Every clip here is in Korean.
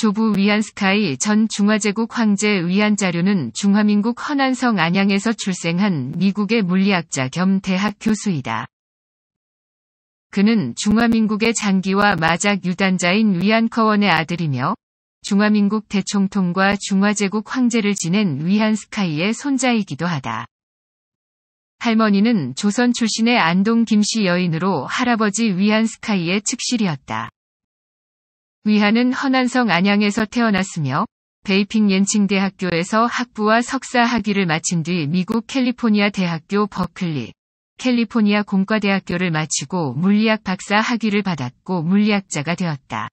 조부 위안스카이 전 중화제국 황제 위안자료는 중화민국 허난성 안양에서 출생한 미국의 물리학자 겸 대학 교수이다. 그는 중화민국의 장기와 마작 유단자인 위안커원의 아들이며 중화민국 대총통과 중화제국 황제를 지낸 위안스카이의 손자이기도 하다. 할머니는 조선 출신의 안동 김씨 여인으로 할아버지 위안스카이의 측실이었다. 위하는 허난성 안양에서 태어났으며 베이핑 옌칭대학교에서 학부와 석사 학위를 마친 뒤 미국 캘리포니아 대학교 버클리, 캘리포니아 공과대학교를 마치고 물리학 박사 학위를 받았고 물리학자가 되었다.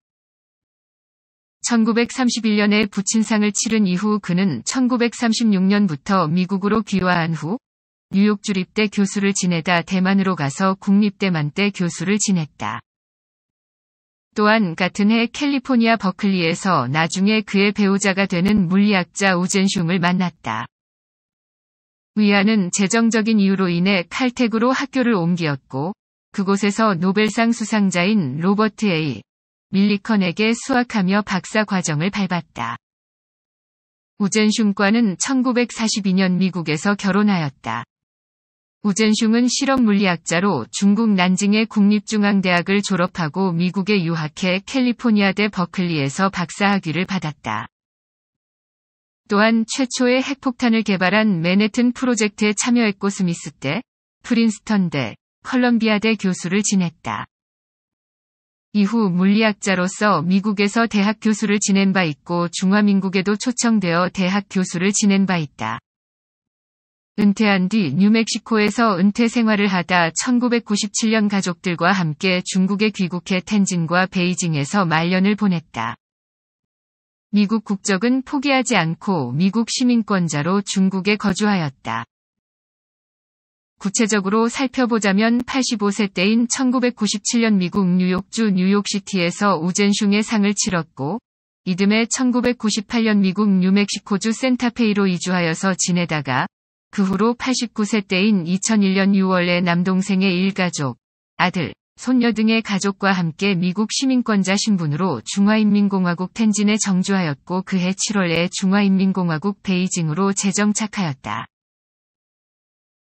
1931년에 부친상을 치른 이후 그는 1936년부터 미국으로 귀화한 후 뉴욕 주립대 교수를 지내다 대만으로 가서 국립대만대 교수를 지냈다. 또한 같은 해 캘리포니아 버클리에서 나중에 그의 배우자가 되는 물리학자 우젠 흉을 만났다. 위안은 재정적인 이유로 인해 칼텍으로 학교를 옮기었고 그곳에서 노벨상 수상자인 로버트 A. 밀리컨에게 수학하며 박사 과정을 밟았다. 우젠 흉과는 1942년 미국에서 결혼하였다. 우젠슝은 실험 물리학자로 중국 난징의 국립중앙대학을 졸업하고 미국에 유학해 캘리포니아대 버클리에서 박사학위를 받았다. 또한 최초의 핵폭탄을 개발한 맨해튼 프로젝트에 참여했고 스미스 때 프린스턴대, 컬럼비아대 교수를 지냈다. 이후 물리학자로서 미국에서 대학 교수를 지낸 바 있고 중화민국에도 초청되어 대학 교수를 지낸 바 있다. 은퇴한 뒤 뉴멕시코에서 은퇴 생활을 하다 1997년 가족들과 함께 중국에 귀국해 텐진과 베이징에서 말년을 보냈다. 미국 국적은 포기하지 않고 미국 시민권자로 중국에 거주하였다. 구체적으로 살펴보자면 85세 때인 1997년 미국 뉴욕주 뉴욕시티에서 우젠슝의 상을 치렀고, 이듬해 1998년 미국 뉴멕시코주 센타페이로 이주하여서 지내다가 그 후로 89세 때인 2001년 6월에 남동생의 일가족, 아들, 손녀 등의 가족과 함께 미국 시민권자 신분으로 중화인민공화국 텐진에 정주하였고 그해 7월에 중화인민공화국 베이징으로 재정착하였다.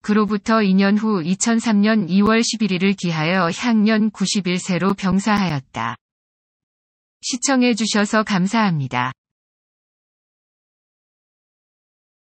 그로부터 2년 후 2003년 2월 11일을 기하여 향년 91세로 병사하였다. 시청해주셔서 감사합니다.